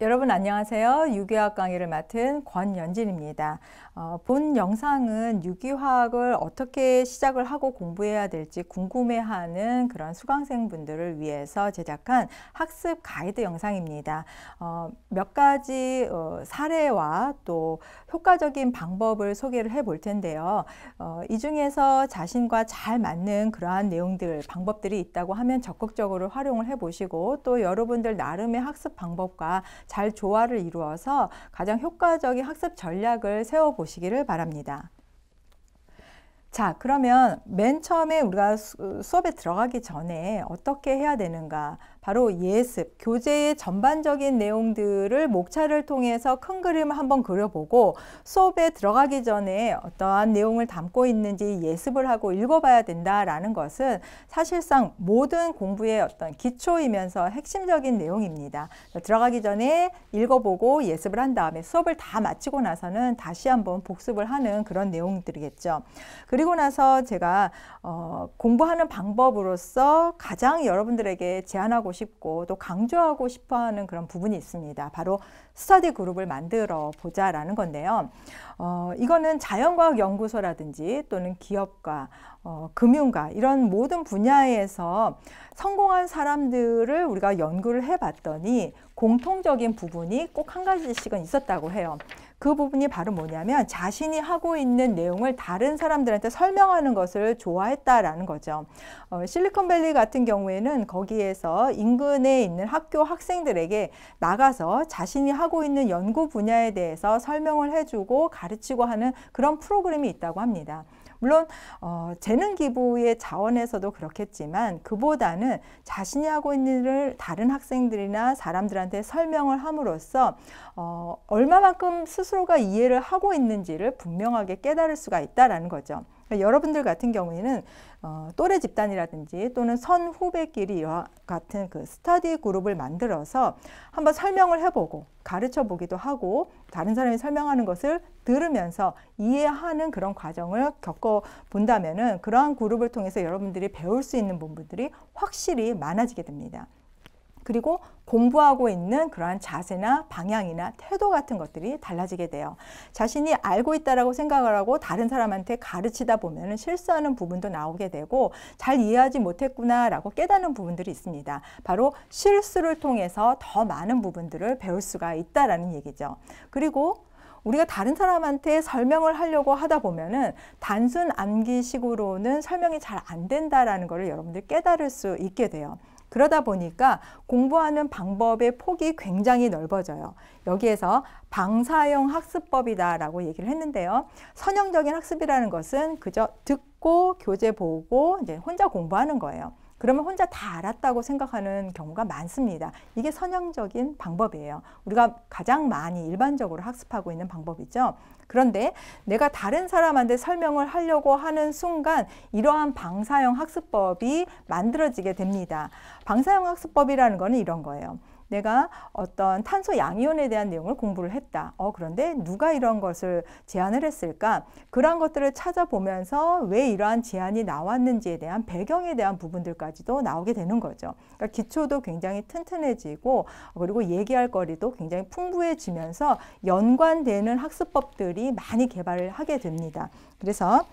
여러분 안녕하세요. 유기화학 강의를 맡은 권연진입니다. 어, 본 영상은 유기화학을 어떻게 시작을 하고 공부해야 될지 궁금해하는 그런 수강생분들을 위해서 제작한 학습 가이드 영상입니다. 어, 몇 가지 어, 사례와 또 효과적인 방법을 소개를 해볼 텐데요. 어, 이 중에서 자신과 잘 맞는 그러한 내용들, 방법들이 있다고 하면 적극적으로 활용을 해 보시고 또 여러분들 나름의 학습 방법과 잘 조화를 이루어서 가장 효과적인 학습 전략을 세워 보시기를 바랍니다. 자, 그러면 맨 처음에 우리가 수, 업에 들어가기 전에 어떻게 해야 되는가? 바로 예습, 교재의 전반적인 내용들을 목차를 통해서 큰 그림을 한번 그려보고 수업에 들어가기 전에 어떠한 내용을 담고 있는지 예습을 하고 읽어봐야 된다라는 것은 사실상 모든 공부의 어떤 기초이면서 핵심적인 내용입니다. 들어가기 전에 읽어보고 예습을 한 다음에 수업을 다 마치고 나서는 다시 한번 복습을 하는 그런 내용들이겠죠. 그리고 나서 제가 어, 공부하는 방법으로서 가장 여러분들에게 제안하고 싶고 또 강조하고 싶어 하는 그런 부분이 있습니다. 바로 스터디 그룹을 만들어 보자라는 건데요. 어, 이거는 자연과학 연구소라든지 또는 기업과 어, 금융과 이런 모든 분야에서 성공한 사람들을 우리가 연구를 해봤더니 공통적인 부분이 꼭 한 가지씩은 있었다고 해요. 그 부분이 바로 뭐냐면 자신이 하고 있는 내용을 다른 사람들한테 설명하는 것을 좋아했다라는 거죠. 어, 실리콘밸리 같은 경우에는 거기에서 인근에 있는 학교 학생들에게 나가서 자신이 하고 하고 있는 연구 분야에 대해서 설명을 해주고 가르치고 하는 그런 프로그램이 있다고 합니다. 물론 어, 재능 기부의 자원에서도 그렇겠지만 그보다는 자신이 하고 있는 일을 다른 학생들이나 사람들한테 설명을 함으로써 어, 얼마만큼 스스로가 이해를 하고 있는지를 분명하게 깨달을 수가 있다라는 거죠. 그러니까 여러분들 같은 경우에는 어, 또래 집단이라든지 또는 선 후배끼리 같은 그 스터디 그룹을 만들어서 한번 설명을 해보고 가르쳐 보기도 하고 다른 사람이 설명하는 것을 들으면서 이해하는 그런 과정을 겪어 본다면은 그러한 그룹을 통해서 여러분들이 배울 수 있는 부분들이 확실히 많아지게 됩니다. 그리고 공부하고 있는 그러한 자세나 방향이나 태도 같은 것들이 달라지게 돼요. 자신이 알고 있다라고 생각을 하고 다른 사람한테 가르치다 보면 실수하는 부분도 나오게 되고 잘 이해하지 못했구나라고 깨닫는 부분들이 있습니다. 바로 실수를 통해서 더 많은 부분들을 배울 수가 있다라는 얘기죠. 그리고 우리가 다른 사람한테 설명을 하려고 하다 보면은 단순 암기식으로는 설명이 잘 안 된다라는 것을 여러분들 깨달을 수 있게 돼요. 그러다 보니까 공부하는 방법의 폭이 굉장히 넓어져요. 여기에서 방사형 학습법이다라고 얘기를 했는데요. 선형적인 학습이라는 것은 그저 듣고 교재 보고 이제 혼자 공부하는 거예요. 그러면 혼자 다 알았다고 생각하는 경우가 많습니다. 이게 선형적인 방법이에요. 우리가 가장 많이 일반적으로 학습하고 있는 방법이죠. 그런데 내가 다른 사람한테 설명을 하려고 하는 순간 이러한 방사형 학습법이 만들어지게 됩니다. 방사형 학습법이라는 거는 이런 거예요. 내가 어떤 탄소 양이온에 대한 내용을 공부를 했다. 어, 그런데 누가 이런 것을 제안을 했을까? 그런 것들을 찾아보면서 왜 이러한 제안이 나왔는지에 대한 배경에 대한 부분들까지도 나오게 되는 거죠. 그러니까 기초도 굉장히 튼튼해지고 그리고 얘기할 거리도 굉장히 풍부해지면서 연관되는 학습법들이 많이 개발을 하게 됩니다. 그래서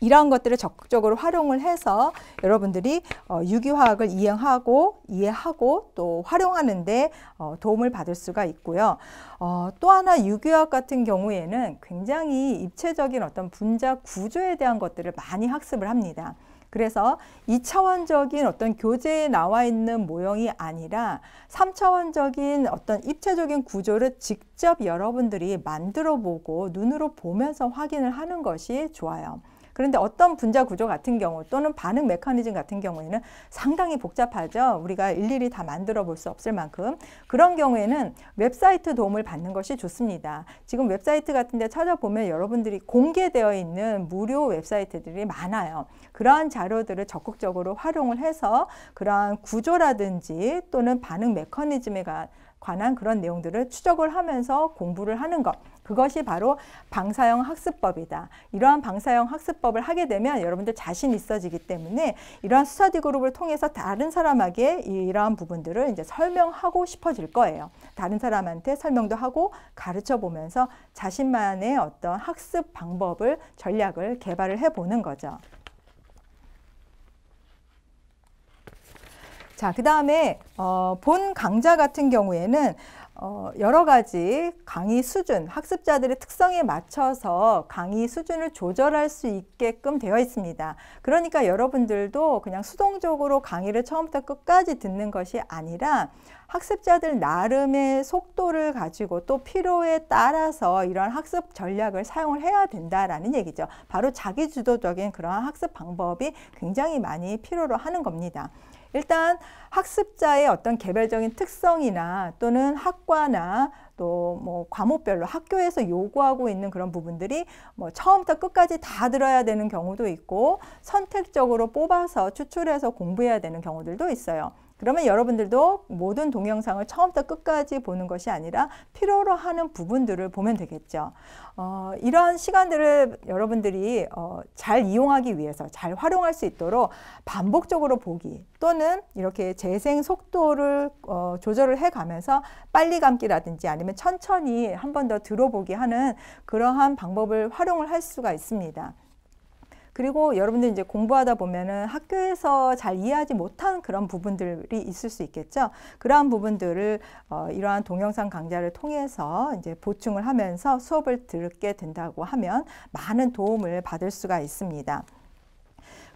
이러한 것들을 적극적으로 활용을 해서 여러분들이 어, 유기화학을 이행하고 이해하고 또 활용하는데 어, 도움을 받을 수가 있고요. 어, 또 하나 유기화학 같은 경우에는 굉장히 입체적인 어떤 분자 구조에 대한 것들을 많이 학습을 합니다. 그래서 이차원적인 어떤 교재에 나와 있는 모형이 아니라 삼차원적인 어떤 입체적인 구조를 직접 여러분들이 만들어 보고 눈으로 보면서 확인을 하는 것이 좋아요. 그런데 어떤 분자 구조 같은 경우 또는 반응 메커니즘 같은 경우에는 상당히 복잡하죠. 우리가 일일이 다 만들어 볼 수 없을 만큼 그런 경우에는 웹사이트 도움을 받는 것이 좋습니다. 지금 웹사이트 같은 데 찾아보면 여러분들이 공개되어 있는 무료 웹사이트들이 많아요. 그러한 자료들을 적극적으로 활용을 해서 그러한 구조라든지 또는 반응 메커니즘에 관한 관한 그런 내용들을 추적을 하면서 공부를 하는 것. 그것이 바로 방사형 학습법이다. 이러한 방사형 학습법을 하게 되면 여러분들 자신 있어지기 때문에 이러한 스터디 그룹을 통해서 다른 사람에게 이러한 부분들을 이제 설명하고 싶어질 거예요. 다른 사람한테 설명도 하고 가르쳐 보면서 자신만의 어떤 학습 방법을 전략을 개발을 해 보는 거죠. 자, 그 다음에 어, 본 강좌 같은 경우에는 어, 여러 가지 강의 수준, 학습자들의 특성에 맞춰서 강의 수준을 조절할 수 있게끔 되어 있습니다. 그러니까 여러분들도 그냥 수동적으로 강의를 처음부터 끝까지 듣는 것이 아니라 학습자들 나름의 속도를 가지고 또 필요에 따라서 이러한 학습 전략을 사용을 해야 된다라는 얘기죠. 바로 자기주도적인 그러한 학습 방법이 굉장히 많이 필요로 하는 겁니다. 일단 학습자의 어떤 개별적인 특성이나 또는 학과나 또 뭐 과목별로 학교에서 요구하고 있는 그런 부분들이 뭐 처음부터 끝까지 다 들어야 되는 경우도 있고 선택적으로 뽑아서 추출해서 공부해야 되는 경우들도 있어요. 그러면 여러분들도 모든 동영상을 처음부터 끝까지 보는 것이 아니라 필요로 하는 부분들을 보면 되겠죠. 어, 이러한 시간들을 여러분들이 어, 잘 이용하기 위해서 잘 활용할 수 있도록 반복적으로 보기 또는 이렇게 재생 속도를 어, 조절을 해가면서 빨리 감기라든지 아니면 천천히 한 번 더 들어보기 하는 그러한 방법을 활용을 할 수가 있습니다. 그리고 여러분들 이제 공부하다 보면은 학교에서 잘 이해하지 못한 그런 부분들이 있을 수 있겠죠. 그러한 부분들을 어, 이러한 동영상 강좌를 통해서 이제 보충을 하면서 수업을 듣게 된다고 하면 많은 도움을 받을 수가 있습니다.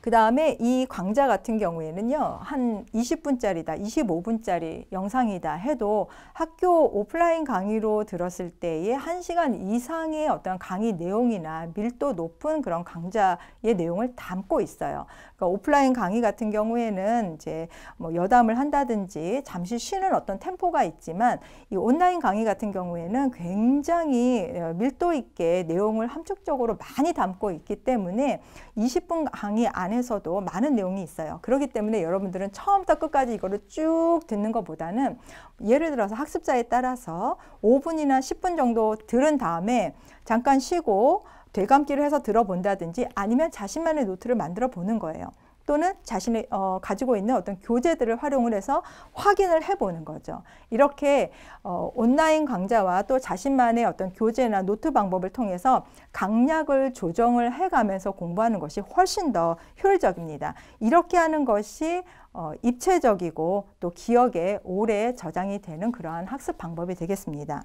그 다음에 이 강좌 같은 경우에는요, 한 20분짜리다, 25분짜리 영상이다 해도 학교 오프라인 강의로 들었을 때의 1시간 이상의 어떤 강의 내용이나 밀도 높은 그런 강좌의 내용을 담고 있어요. 그러니까 오프라인 강의 같은 경우에는 이제 뭐 여담을 한다든지 잠시 쉬는 어떤 템포가 있지만 이 온라인 강의 같은 경우에는 굉장히 어, 밀도 있게 내용을 함축적으로 많이 담고 있기 때문에 20분 강의 안에 안에서도 많은 내용이 있어요. 그렇기 때문에 여러분들은 처음부터 끝까지 이거를 쭉 듣는 것보다는 예를 들어서 학습자에 따라서 5분이나 10분 정도 들은 다음에 잠깐 쉬고 되감기를 해서 들어본다든지 아니면 자신만의 노트를 만들어 보는 거예요. 또는 자신이 어, 가지고 있는 어떤 교재들을 활용을 해서 확인을 해보는 거죠. 이렇게 어, 온라인 강좌와 또 자신만의 어떤 교재나 노트 방법을 통해서 강약을 조정을 해가면서 공부하는 것이 훨씬 더 효율적입니다. 이렇게 하는 것이 어, 입체적이고 또 기억에 오래 저장이 되는 그러한 학습 방법이 되겠습니다.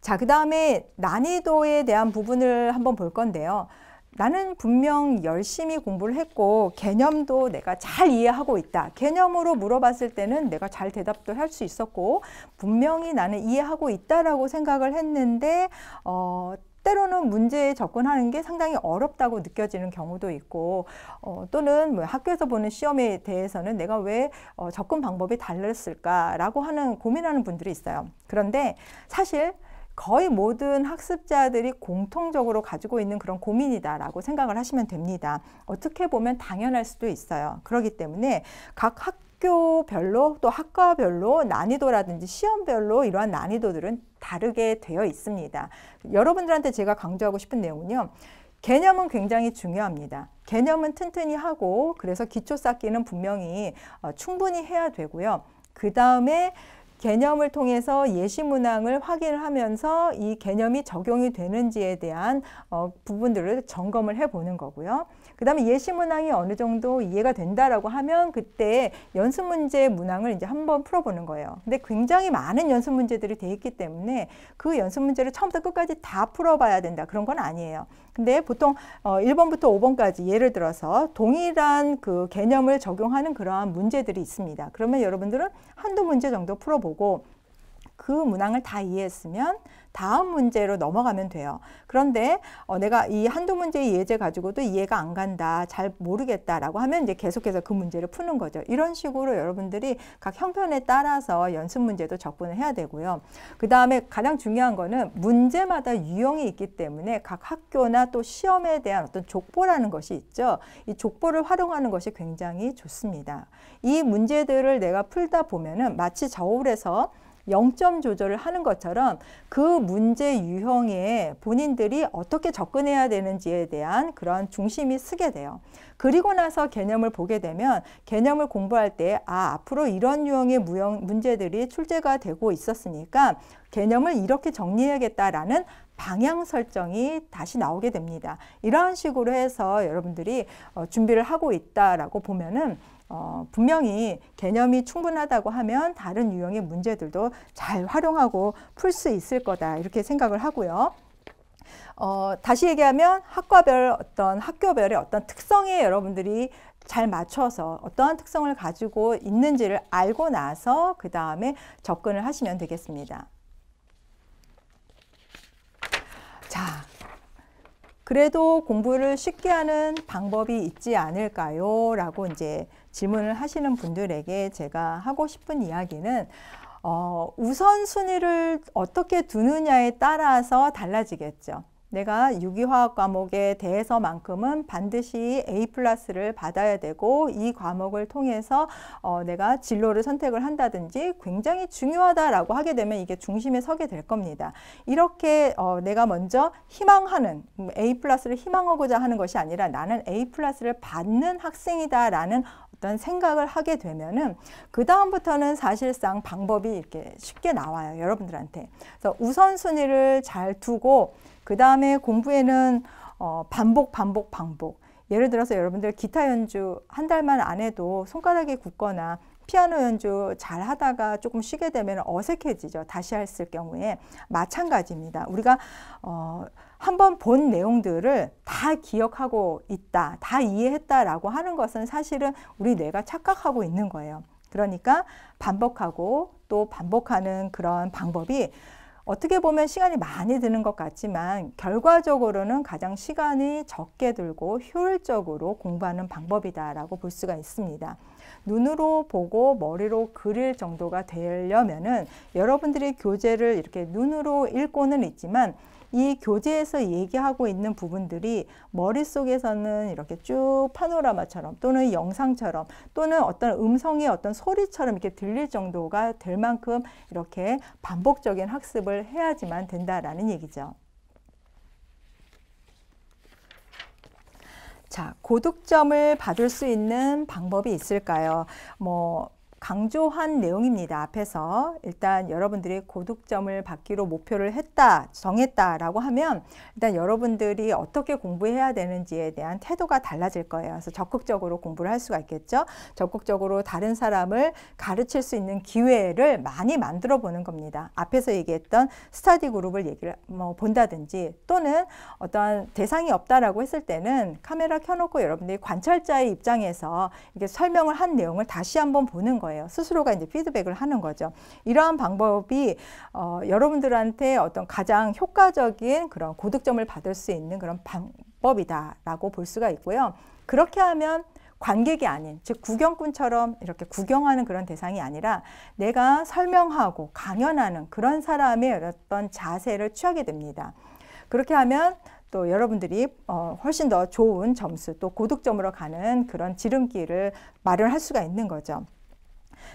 자, 그 다음에 난이도에 대한 부분을 한번 볼 건데요. 나는 분명 열심히 공부를 했고 개념도 내가 잘 이해하고 있다. 개념으로 물어봤을 때는 내가 잘 대답도 할 수 있었고 분명히 나는 이해하고 있다라고 생각을 했는데 어, 때로는 문제에 접근하는 게 상당히 어렵다고 느껴지는 경우도 있고 어, 또는 뭐 학교에서 보는 시험에 대해서는 내가 왜 어, 접근 방법이 달랐을까라고 하는 고민하는 분들이 있어요. 그런데 사실 거의 모든 학습자들이 공통적으로 가지고 있는 그런 고민이다라고 생각을 하시면 됩니다. 어떻게 보면 당연할 수도 있어요. 그렇기 때문에 각 학, 교별로또 학과별로 난이도라든지 시험별로 이러한 난이도들은 다르게 되어 있습니다. 여러분들한테 제가 강조하고 싶은 내용은요. 개념은 굉장히 중요합니다. 개념은 튼튼히 하고 그래서 기초 쌓기는 분명히 어, 충분히 해야 되고요. 그 다음에 개념을 통해서 예시 문항을 확인하면서 이 개념이 적용이 되는지에 대한 어, 부분들을 점검을 해보는 거고요. 그다음에 예시 문항이 어느 정도 이해가 된다라고 하면 그때 연습 문제 문항을 이제 한번 풀어보는 거예요. 근데 굉장히 많은 연습 문제들이 돼 있기 때문에 그 연습 문제를 처음부터 끝까지 다 풀어봐야 된다 그런 건 아니에요. 근데 보통 어 1번부터 5번까지 예를 들어서 동일한 그 개념을 적용하는 그러한 문제들이 있습니다. 그러면 여러분들은 한두 문제 정도 풀어보고 그 문항을 다 이해했으면 다음 문제로 넘어가면 돼요. 그런데 어, 내가 이 한두 문제의 예제 가지고도 이해가 안 간다, 잘 모르겠다라고 하면 이제 계속해서 그 문제를 푸는 거죠. 이런 식으로 여러분들이 각 형편에 따라서 연습 문제도 접근을 해야 되고요. 그 다음에 가장 중요한 거는 문제마다 유형이 있기 때문에 각 학교나 또 시험에 대한 어떤 족보라는 것이 있죠. 이 족보를 활용하는 것이 굉장히 좋습니다. 이 문제들을 내가 풀다 보면은 마치 저울에서 영점 조절을 하는 것처럼 그 문제 유형에 본인들이 어떻게 접근해야 되는지에 대한 그런 중심이 쓰게 돼요. 그리고 나서 개념을 보게 되면 개념을 공부할 때 아, 앞으로 이런 유형의 무형 문제들이 출제가 되고 있었으니까 개념을 이렇게 정리해야겠다라는 방향 설정이 다시 나오게 됩니다. 이러한 식으로 해서 여러분들이 어, 준비를 하고 있다라고 보면은 어, 분명히 개념이 충분하다고 하면 다른 유형의 문제들도 잘 활용하고 풀 수 있을 거다 이렇게 생각을 하고요. 어, 다시 얘기하면 학과별 어떤 학교별의 어떤 특성에 여러분들이 잘 맞춰서 어떠한 특성을 가지고 있는지를 알고 나서 그 다음에 접근을 하시면 되겠습니다. 자, 그래도 공부를 쉽게 하는 방법이 있지 않을까요? 라고 이제 질문을 하시는 분들에게 제가 하고 싶은 이야기는 어, 우선순위를 어떻게 두느냐에 따라서 달라지겠죠. 내가 유기화학 과목에 대해서만큼은 반드시 A 플러스를 받아야 되고 이 과목을 통해서 어, 내가 진로를 선택을 한다든지 굉장히 중요하다라고 하게 되면 이게 중심에 서게 될 겁니다. 이렇게 어, 내가 먼저 희망하는 음, A 플러스를 희망하고자 하는 것이 아니라 나는 A 플러스를 받는 학생이다라는 어떤 생각을 하게 되면은 그 다음부터는 사실상 방법이 이렇게 쉽게 나와요 여러분들한테. 그래서 우선순위를 잘 두고 그 다음에 공부에는 어, 반복, 반복, 반복. 예를 들어서 여러분들 기타 연주 한 달만 안 해도 손가락이 굳거나 피아노 연주 잘 하다가 조금 쉬게 되면 어색해지죠. 다시 했을 경우에 마찬가지입니다. 우리가 어, 한번 본 내용들을 다 기억하고 있다, 다 이해했다라고 하는 것은 사실은 우리 뇌가 착각하고 있는 거예요. 그러니까 반복하고 또 반복하는 그런 방법이 어떻게 보면 시간이 많이 드는 것 같지만 결과적으로는 가장 시간이 적게 들고 효율적으로 공부하는 방법이다라고 볼 수가 있습니다. 눈으로 보고 머리로 그릴 정도가 되려면은 여러분들이 교재를 이렇게 눈으로 읽고는 있지만 이 교재에서 얘기하고 있는 부분들이 머릿속에서는 이렇게 쭉 파노라마처럼 또는 영상처럼 또는 어떤 음성의 어떤 소리처럼 이렇게 들릴 정도가 될 만큼 이렇게 반복적인 학습을 해야지만 된다라는 얘기죠. 자, 고득점을 받을 수 있는 방법이 있을까요? 뭐 강조한 내용입니다. 앞에서 일단 여러분들이 고득점을 받기로 목표를 했다, 정했다라고 하면 일단 여러분들이 어떻게 공부해야 되는지에 대한 태도가 달라질 거예요. 그래서 적극적으로 공부를 할 수가 있겠죠. 적극적으로 다른 사람을 가르칠 수 있는 기회를 많이 만들어 보는 겁니다. 앞에서 얘기했던 스터디 그룹을 얘기를 뭐 본다든지 또는 어떠한 대상이 없다라고 했을 때는 카메라 켜놓고 여러분들이 관찰자의 입장에서 이게 설명을 한 내용을 다시 한번 보는 거예요. 거예요. 스스로가 이제 피드백을 하는 거죠. 이러한 방법이 어, 여러분들한테 어떤 가장 효과적인 그런 고득점을 받을 수 있는 그런 방법이다라고 볼 수가 있고요. 그렇게 하면 관객이 아닌 즉 구경꾼처럼 이렇게 구경하는 그런 대상이 아니라 내가 설명하고 강연하는 그런 사람의 어떤 자세를 취하게 됩니다. 그렇게 하면 또 여러분들이 어, 훨씬 더 좋은 점수 또 고득점으로 가는 그런 지름길을 마련할 수가 있는 거죠.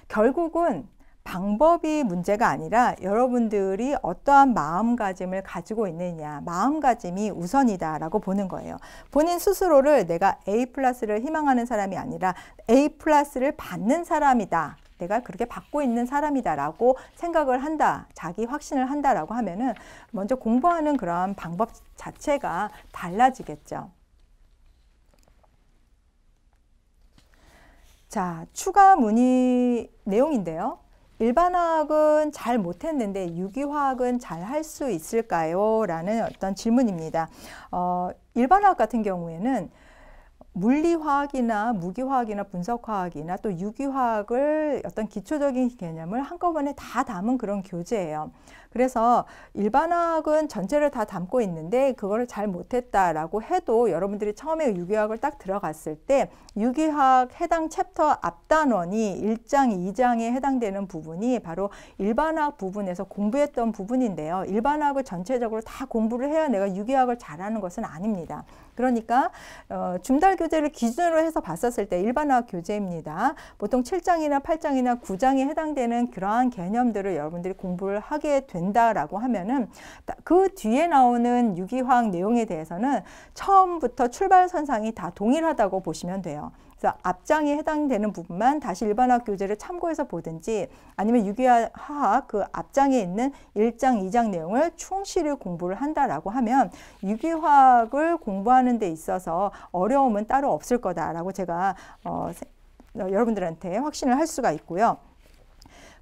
결국은 방법이 문제가 아니라 여러분들이 어떠한 마음가짐을 가지고 있느냐 마음가짐이 우선이다라고 보는 거예요 본인 스스로를 내가 A 플러스를 희망하는 사람이 아니라 A 플러스를 받는 사람이다 내가 그렇게 받고 있는 사람이다라고 생각을 한다 자기 확신을 한다라고 하면은 먼저 공부하는 그런 방법 자체가 달라지겠죠 자, 추가 문의 내용인데요. 일반화학은 잘 못했는데 유기화학은 잘 할 수 있을까요? 라는 어떤 질문입니다. 어, 일반화학 같은 경우에는 물리화학이나 무기화학이나 분석화학이나 또 유기화학을 어떤 기초적인 개념을 한꺼번에 다 담은 그런 교재예요. 그래서 일반화학은 전체를 다 담고 있는데 그거를 잘 못했다라고 해도 여러분들이 처음에 유기화학을 딱 들어갔을 때 유기화학 해당 챕터 앞단원이 1장, 2장에 해당되는 부분이 바로 일반화학 부분에서 공부했던 부분인데요. 일반화학을 전체적으로 다 공부를 해야 내가 유기화학을 잘하는 것은 아닙니다. 그러니까 어, 줌달 교재를 기준으로 해서 봤었을 때 일반화 교재입니다. 보통 7장이나 8장이나 9장에 해당되는 그러한 개념들을 여러분들이 공부를 하게 된다라고 하면은 그 뒤에 나오는 유기화학 내용에 대해서는 처음부터 출발선상이 다 동일하다고 보시면 돼요. 그래서 앞장에 해당되는 부분만 다시 일반학 교재를 참고해서 보든지 아니면 유기 화학 그 앞장에 있는 일장이장 내용을 충실히 공부를 한다라고 하면 유기화학을 공부하는 데 있어서 어려움은 따로 없을 거다라고 제가 어, 어 여러분들한테 확신을 할 수가 있고요.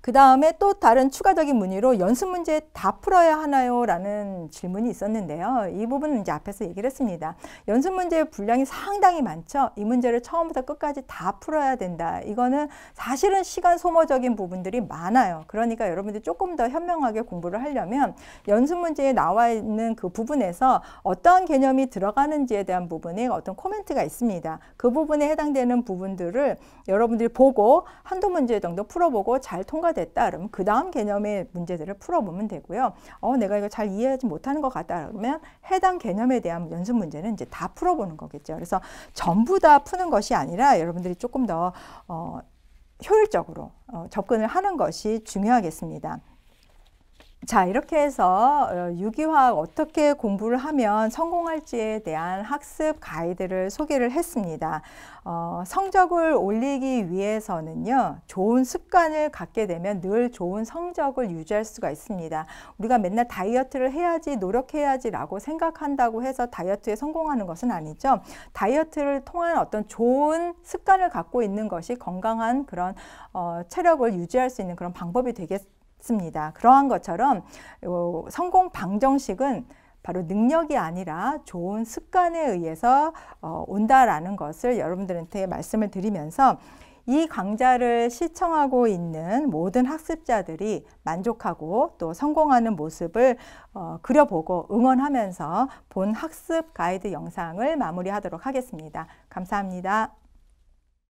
그 다음에 또 다른 추가적인 문의로 연습 문제 다 풀어야 하나요? 라는 질문이 있었는데요. 이 부분은 이제 앞에서 얘기를 했습니다. 연습 문제의 분량이 상당히 많죠. 이 문제를 처음부터 끝까지 다 풀어야 된다. 이거는 사실은 시간 소모적인 부분들이 많아요. 그러니까 여러분들이 조금 더 현명하게 공부를 하려면 연습 문제에 나와 있는 그 부분에서 어떤 개념이 들어가는지에 대한 부분에 어떤 코멘트가 있습니다. 그 부분에 해당되는 부분들을 여러분들이 보고 한두 문제 정도 풀어보고 잘 통과 됐다 그러면 그 다음 개념의 문제들을 풀어보면 되고요. 어 내가 이거 잘 이해하지 못하는 것 같다 그러면 해당 개념에 대한 연습 문제는 이제 다 풀어보는 거겠죠. 그래서 전부 다 푸는 것이 아니라 여러분들이 조금 더 어, 효율적으로 어, 접근을 하는 것이 중요하겠습니다. 자, 이렇게 해서 어, 유기화학 어떻게 공부를 하면 성공할지에 대한 학습 가이드를 소개를 했습니다. 어, 성적을 올리기 위해서는요, 좋은 습관을 갖게 되면 늘 좋은 성적을 유지할 수가 있습니다. 우리가 맨날 다이어트를 해야지, 노력해야지라고 생각한다고 해서 다이어트에 성공하는 것은 아니죠. 다이어트를 통한 어떤 좋은 습관을 갖고 있는 것이 건강한 그런 어, 체력을 유지할 수 있는 그런 방법이 되겠 습니다. 그러한 것처럼 성공 방정식은 바로 능력이 아니라 좋은 습관에 의해서 어, 온다라는 것을 여러분들한테 말씀을 드리면서 이 강좌를 시청하고 있는 모든 학습자들이 만족하고 또 성공하는 모습을 어, 그려보고 응원하면서 본 학습 가이드 영상을 마무리하도록 하겠습니다. 감사합니다.